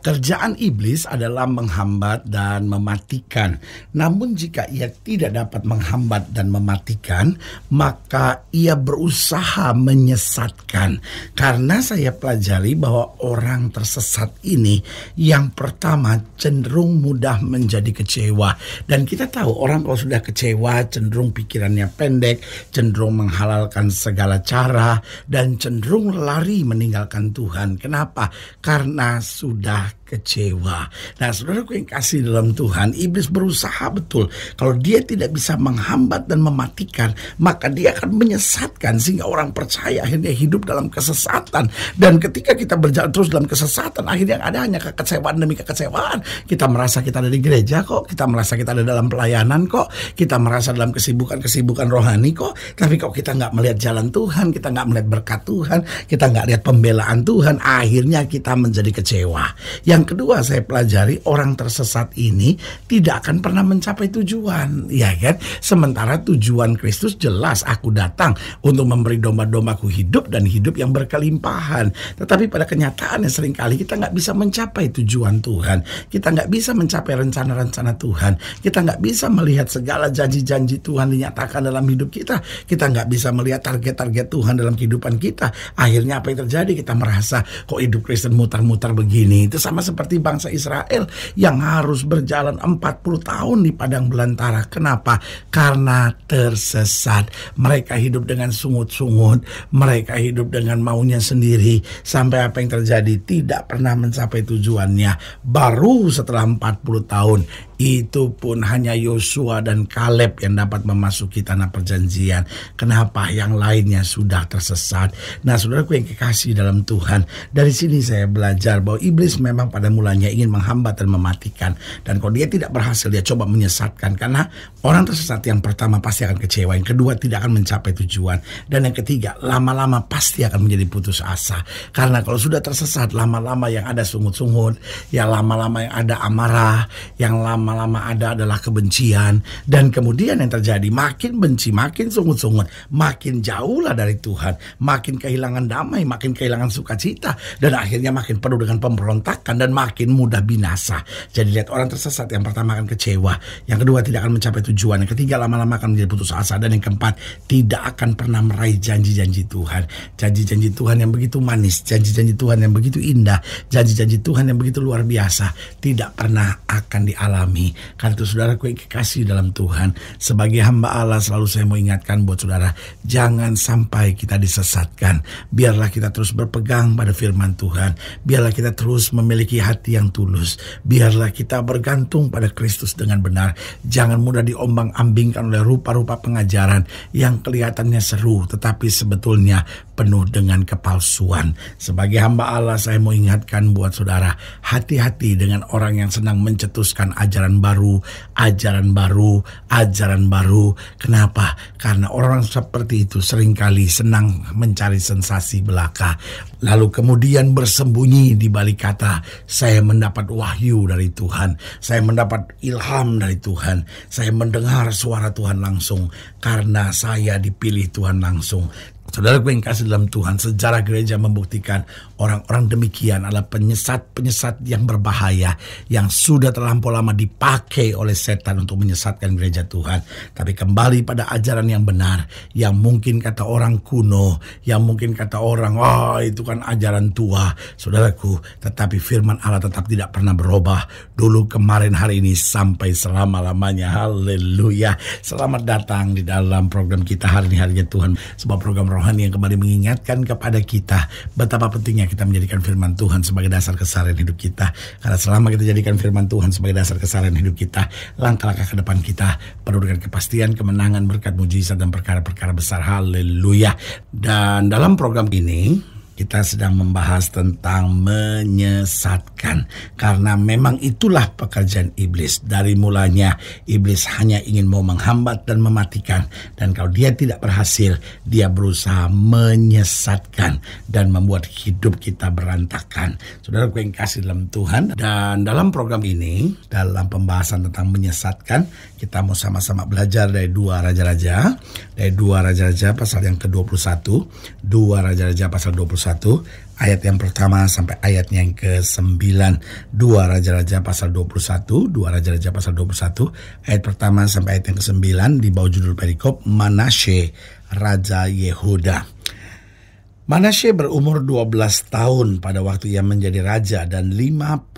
kerjaan iblis adalah menghambat dan mematikan. Namun jika ia tidak dapat menghambat dan mematikan, maka ia berusaha menyesatkan. Karena saya pelajari bahwa orang tersesat ini yang pertama cenderung mudah menjadi kecewa. Dan kita tahu orang kalau sudah kecewa cenderung pikirannya pendek, cenderung menghalalkan segala cara dan cenderung lari meninggalkan Tuhan. Kenapa? Karena sudah back kecewa. Nah, saudaraku yang kasih dalam Tuhan, iblis berusaha betul. Kalau dia tidak bisa menghambat dan mematikan, maka dia akan menyesatkan sehingga orang percaya akhirnya hidup dalam kesesatan. Dan ketika kita berjalan terus dalam kesesatan, akhirnya yang ada hanya kekecewaan demi kekecewaan. Kita merasa kita ada di gereja kok, kita merasa kita ada dalam pelayanan kok, kita merasa dalam kesibukan-kesibukan rohani kok. Tapi kalau kita nggak melihat jalan Tuhan, kita nggak melihat berkat Tuhan, kita nggak lihat pembelaan Tuhan, akhirnya kita menjadi kecewa. Yang yang kedua saya pelajari orang tersesat ini tidak akan pernah mencapai tujuan, ya kan? Sementara tujuan Kristus jelas aku datang untuk memberi domba-dombaku hidup dan hidup yang berkelimpahan. Tetapi pada kenyataannya seringkali kita nggak bisa mencapai tujuan Tuhan. Kita nggak bisa mencapai rencana-rencana Tuhan. Kita nggak bisa melihat segala janji-janji Tuhan dinyatakan dalam hidup kita. Kita nggak bisa melihat target-target Tuhan dalam kehidupan kita. Akhirnya apa yang terjadi? Kita merasa kok hidup Kristen mutar-mutar begini. Itu sama seperti bangsa Israel yang harus berjalan 40 tahun di padang belantara. Kenapa? Karena tersesat. Mereka hidup dengan sungut-sungut, mereka hidup dengan maunya sendiri sampai apa yang terjadi tidak pernah mencapai tujuannya. Baru setelah 40 tahun itu pun hanya Yosua dan Kaleb yang dapat memasuki tanah perjanjian. Kenapa yang lainnya sudah tersesat? Nah, saudaraku yang kekasih dalam Tuhan, dari sini saya belajar bahwa iblis memang pada mulanya ingin menghambat dan mematikan. Dan kalau dia tidak berhasil, dia coba menyesatkan. Karena orang tersesat yang pertama pasti akan kecewa, yang kedua tidak akan mencapai tujuan, dan yang ketiga lama-lama pasti akan menjadi putus asa. Karena kalau sudah tersesat, lama-lama yang ada sungut-sungut, ya lama-lama yang ada amarah, yang lama lama-lama ada adalah kebencian dan kemudian yang terjadi makin benci, makin sungut-sungut, makin jauhlah dari Tuhan, makin kehilangan damai, makin kehilangan sukacita dan akhirnya makin penuh dengan pemberontakan dan makin mudah binasa. Jadi lihat orang tersesat yang pertama akan kecewa, yang kedua tidak akan mencapai tujuan, yang ketiga lama-lama akan menjadi putus asa dan yang keempat tidak akan pernah meraih janji-janji Tuhan. Janji-janji Tuhan yang begitu manis, janji-janji Tuhan yang begitu indah, janji-janji Tuhan yang begitu luar biasa tidak pernah akan dialami ini Karena itu saudara kue kekasih dalam Tuhan. Sebagai hamba Allah selalu saya mau ingatkan buat saudara. Jangan sampai kita disesatkan. Biarlah kita terus berpegang pada firman Tuhan. Biarlah kita terus memiliki hati yang tulus. Biarlah kita bergantung pada Kristus dengan benar. Jangan mudah diombang ambingkan oleh rupa-rupa pengajaran yang kelihatannya seru. Tetapi sebetulnya penuh dengan kepalsuan. Sebagai hamba Allah saya mau ingatkan buat saudara. Hati-hati dengan orang yang senang mencetuskan ajaran ajaran baru, ajaran baru, ajaran baru. Kenapa? Karena orang seperti itu seringkali senang mencari sensasi belaka. Lalu kemudian bersembunyi di balik kata, saya mendapat wahyu dari Tuhan, saya mendapat ilham dari Tuhan, saya mendengar suara Tuhan langsung karena saya dipilih Tuhan langsung Saudara gue yang kasih dalam Tuhan, sejarah gereja membuktikan orang-orang demikian adalah penyesat-penyesat yang berbahaya yang sudah terlampau lama dipakai oleh setan untuk menyesatkan gereja Tuhan. Tapi kembali pada ajaran yang benar, yang mungkin kata orang kuno, yang mungkin kata orang, oh itu kan ajaran tua. Saudaraku, tetapi firman Allah tetap tidak pernah berubah. Dulu kemarin hari ini sampai selama-lamanya. Haleluya. Selamat datang di dalam program kita hari ini, harinya Tuhan. Sebuah program rohani yang kembali mengingatkan kepada kita betapa pentingnya kita menjadikan firman Tuhan sebagai dasar kesalahan hidup kita. Karena selama kita jadikan firman Tuhan sebagai dasar kesalahan hidup kita, langkah-langkah ke depan kita penuh dengan kepastian, kemenangan, berkat mujizat, dan perkara-perkara besar. Haleluya. Dan dalam program ini, kita sedang membahas tentang menyesatkan karena memang itulah pekerjaan iblis. Dari mulanya iblis hanya ingin mau menghambat dan mematikan dan kalau dia tidak berhasil, dia berusaha menyesatkan dan membuat hidup kita berantakan. Saudara gue yang kasih dalam Tuhan dan dalam program ini dalam pembahasan tentang menyesatkan kita mau sama-sama belajar dari dua raja-raja dari dua raja-raja pasal yang ke-21, dua raja-raja pasal 21 21 ayat yang pertama sampai ayat yang ke-9. 2 Raja-Raja pasal 21, 2 Raja-Raja pasal 21 ayat pertama sampai ayat yang ke-9 di bawah judul perikop Manashe Raja Yehuda. Manasye berumur 12 tahun pada waktu ia menjadi raja dan 55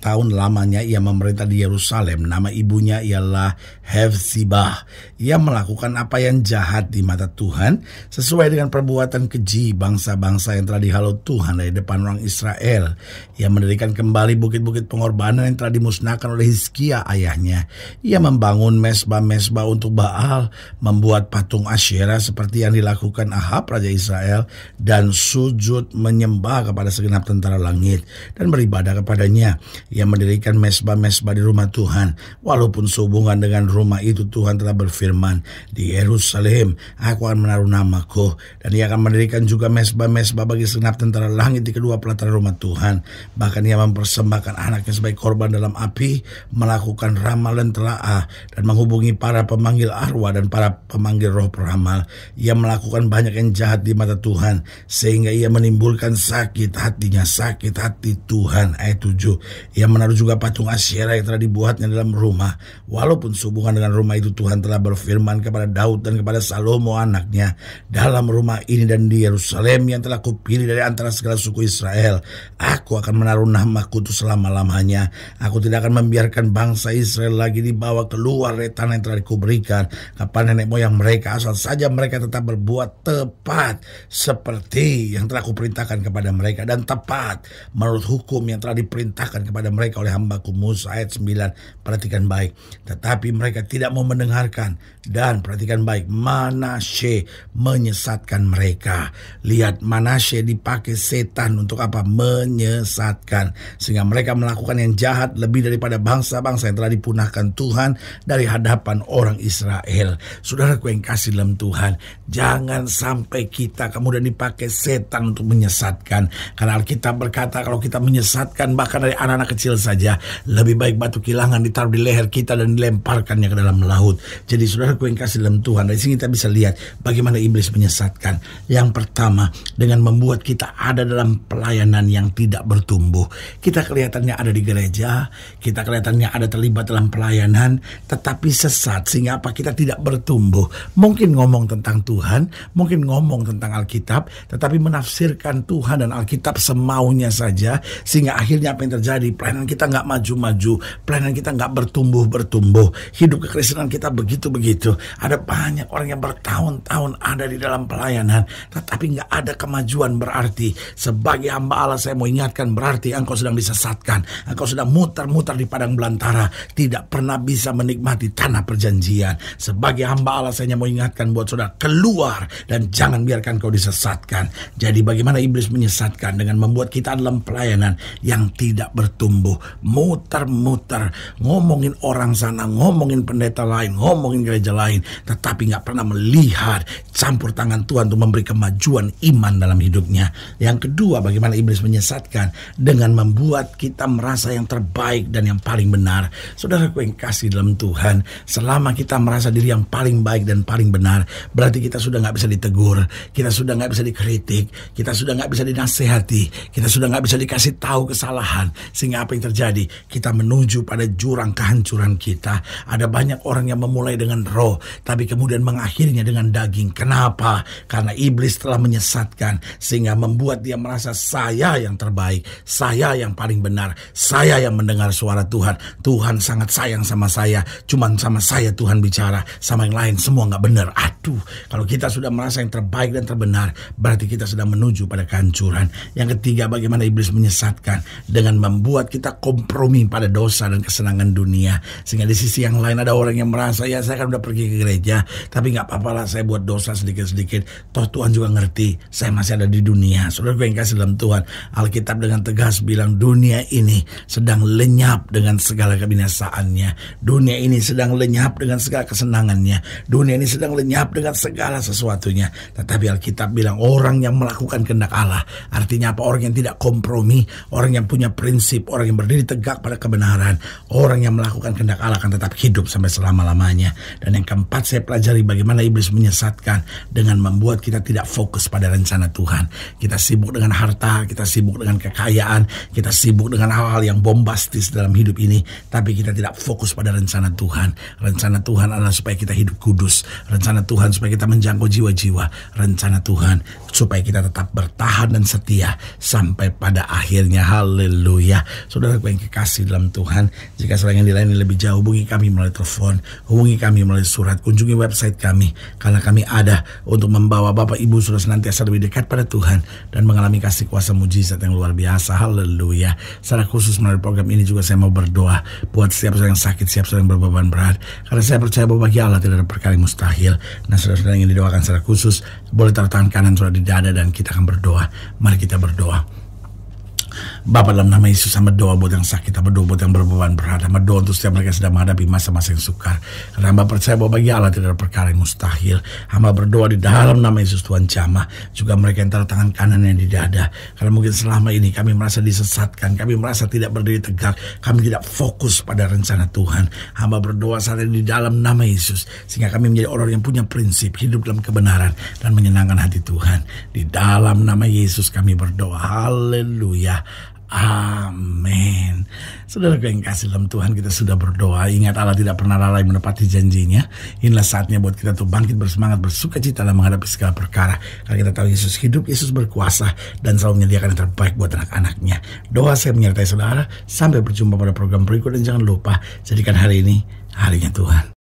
tahun lamanya ia memerintah di Yerusalem. Nama ibunya ialah Hefzibah. Ia melakukan apa yang jahat di mata Tuhan sesuai dengan perbuatan keji bangsa-bangsa yang telah dihalau Tuhan dari depan orang Israel. Ia mendirikan kembali bukit-bukit pengorbanan yang telah dimusnahkan oleh Hizkia ayahnya. Ia membangun mesbah-mesbah untuk Baal, membuat patung Asyera seperti yang dilakukan Ahab Raja Israel dan sujud menyembah kepada segenap tentara langit dan beribadah kepadanya. Ia mendirikan mesbah-mesbah di rumah Tuhan. Walaupun sehubungan dengan rumah itu Tuhan telah berfirman di Yerusalem, aku akan menaruh namaku dan ia akan mendirikan juga mesbah-mesbah bagi segenap tentara langit di kedua pelataran rumah Tuhan. Bahkan ia mempersembahkan anaknya sebagai korban dalam api, melakukan ramalan telaah dan menghubungi para pemanggil arwah dan para pemanggil roh peramal. Ia melakukan banyak yang jahat di mata Tuhan Tuhan sehingga ia menimbulkan sakit hatinya sakit hati Tuhan ayat 7 ia menaruh juga patung Asyera yang telah dibuatnya dalam rumah walaupun sehubungan dengan rumah itu Tuhan telah berfirman kepada Daud dan kepada Salomo anaknya dalam rumah ini dan di Yerusalem yang telah kupilih dari antara segala suku Israel aku akan menaruh nama itu selama-lamanya aku tidak akan membiarkan bangsa Israel lagi dibawa keluar dari tanah yang telah kuberikan kepada nenek moyang mereka asal saja mereka tetap berbuat tepat seperti yang telah kuperintahkan kepada mereka dan tepat menurut hukum yang telah diperintahkan kepada mereka oleh hambaku Musa ayat 9 perhatikan baik tetapi mereka tidak mau mendengarkan dan perhatikan baik Manasye menyesatkan mereka lihat Manasye dipakai setan untuk apa menyesatkan sehingga mereka melakukan yang jahat lebih daripada bangsa-bangsa yang telah dipunahkan Tuhan dari hadapan orang Israel saudaraku yang kasih dalam Tuhan jangan sampai kita kemudian dipakai setan untuk menyesatkan. Karena Alkitab berkata kalau kita menyesatkan bahkan dari anak-anak kecil saja, lebih baik batu kilangan ditaruh di leher kita dan dilemparkannya ke dalam laut. Jadi saudara yang kasih dalam Tuhan, dari sini kita bisa lihat bagaimana iblis menyesatkan. Yang pertama, dengan membuat kita ada dalam pelayanan yang tidak bertumbuh. Kita kelihatannya ada di gereja, kita kelihatannya ada terlibat dalam pelayanan, tetapi sesat sehingga apa kita tidak bertumbuh. Mungkin ngomong tentang Tuhan, mungkin ngomong tentang Alkitab, Alkitab, tetapi menafsirkan Tuhan dan Alkitab semaunya saja, sehingga akhirnya apa yang terjadi? Pelayanan kita nggak maju-maju, pelayanan kita nggak bertumbuh-bertumbuh, hidup kekristenan kita begitu-begitu. Ada banyak orang yang bertahun-tahun ada di dalam pelayanan, tetapi nggak ada kemajuan berarti. Sebagai hamba Allah saya mau ingatkan berarti engkau sedang disesatkan, engkau sedang muter-muter di padang belantara, tidak pernah bisa menikmati tanah perjanjian. Sebagai hamba Allah saya mau ingatkan buat saudara keluar dan jangan biarkan kau disesat menyesatkan. Jadi bagaimana iblis menyesatkan dengan membuat kita dalam pelayanan yang tidak bertumbuh, muter-muter, ngomongin orang sana, ngomongin pendeta lain, ngomongin gereja lain, tetapi nggak pernah melihat campur tangan Tuhan untuk memberi kemajuan iman dalam hidupnya. Yang kedua, bagaimana iblis menyesatkan dengan membuat kita merasa yang terbaik dan yang paling benar. Saudara yang kasih dalam Tuhan, selama kita merasa diri yang paling baik dan paling benar, berarti kita sudah nggak bisa ditegur, kita sudah nggak bisa dikritik, kita sudah nggak bisa dinasehati, kita sudah nggak bisa dikasih tahu kesalahan, sehingga apa yang terjadi? Kita menuju pada jurang kehancuran kita. Ada banyak orang yang memulai dengan roh, tapi kemudian mengakhirinya dengan daging. Kenapa? Karena iblis telah menyesatkan, sehingga membuat dia merasa saya yang terbaik, saya yang paling benar, saya yang mendengar suara Tuhan. Tuhan sangat sayang sama saya, cuman sama saya Tuhan bicara, sama yang lain semua nggak benar. Aduh, kalau kita sudah merasa yang terbaik dan terbenar, berarti kita sedang menuju pada kehancuran. Yang ketiga, bagaimana iblis menyesatkan dengan membuat kita kompromi pada dosa dan kesenangan dunia. Sehingga di sisi yang lain ada orang yang merasa, ya saya kan udah pergi ke gereja, tapi nggak apa-apa lah saya buat dosa sedikit-sedikit. Toh Tuhan juga ngerti, saya masih ada di dunia. Saudara gue yang kasih dalam Tuhan, Alkitab dengan tegas bilang dunia ini sedang lenyap dengan segala kebinasaannya. Dunia ini sedang lenyap dengan segala kesenangannya. Dunia ini sedang lenyap dengan segala sesuatunya. Tetapi Alkitab bilang bilang orang yang melakukan kehendak Allah. Artinya apa? Orang yang tidak kompromi, orang yang punya prinsip, orang yang berdiri tegak pada kebenaran, orang yang melakukan kehendak Allah akan tetap hidup sampai selama-lamanya. Dan yang keempat saya pelajari bagaimana iblis menyesatkan dengan membuat kita tidak fokus pada rencana Tuhan. Kita sibuk dengan harta, kita sibuk dengan kekayaan, kita sibuk dengan hal-hal yang bombastis dalam hidup ini, tapi kita tidak fokus pada rencana Tuhan. Rencana Tuhan adalah supaya kita hidup kudus. Rencana Tuhan supaya kita menjangkau jiwa-jiwa. Rencana Tuhan Tuhan supaya kita tetap bertahan dan setia sampai pada akhirnya. Haleluya. Saudara yang kekasih dalam Tuhan, jika selain yang dilayani lebih jauh, hubungi kami melalui telepon, hubungi kami melalui surat, kunjungi website kami karena kami ada untuk membawa Bapak Ibu sudah senantiasa lebih dekat pada Tuhan dan mengalami kasih kuasa mujizat yang luar biasa. Haleluya. Secara khusus melalui program ini juga saya mau berdoa buat siapa yang sakit, siapa yang berbeban berat karena saya percaya bahwa bagi Allah tidak ada perkara yang mustahil. Nah, saudara-saudara yang didoakan secara khusus boleh taruh kanan, sudah di dada dan kita akan berdoa. Mari kita berdoa. Bapak dalam nama Yesus sama doa buat yang sakit, sama doa buat yang berbeban berat, sama doa untuk setiap mereka sedang menghadapi masa-masa yang sukar. Karena hamba percaya bahwa bagi Allah tidak ada perkara yang mustahil. Hamba berdoa di dalam nama Yesus Tuhan Cama Juga mereka yang taruh tangan kanan yang di dada. Karena mungkin selama ini kami merasa disesatkan, kami merasa tidak berdiri tegak, kami tidak fokus pada rencana Tuhan. Hamba berdoa saat ini di dalam nama Yesus. Sehingga kami menjadi orang yang punya prinsip, hidup dalam kebenaran dan menyenangkan hati Tuhan. Di dalam nama Yesus kami berdoa. Haleluya. Amin. Saudara yang kasih dalam Tuhan kita sudah berdoa. Ingat Allah tidak pernah lalai menepati janjinya. Inilah saatnya buat kita tuh bangkit bersemangat, bersuka cita dalam menghadapi segala perkara. Karena kita tahu Yesus hidup, Yesus berkuasa dan selalu menyediakan yang terbaik buat anak-anaknya. Doa saya menyertai saudara. Sampai berjumpa pada program berikut dan jangan lupa jadikan hari ini harinya Tuhan.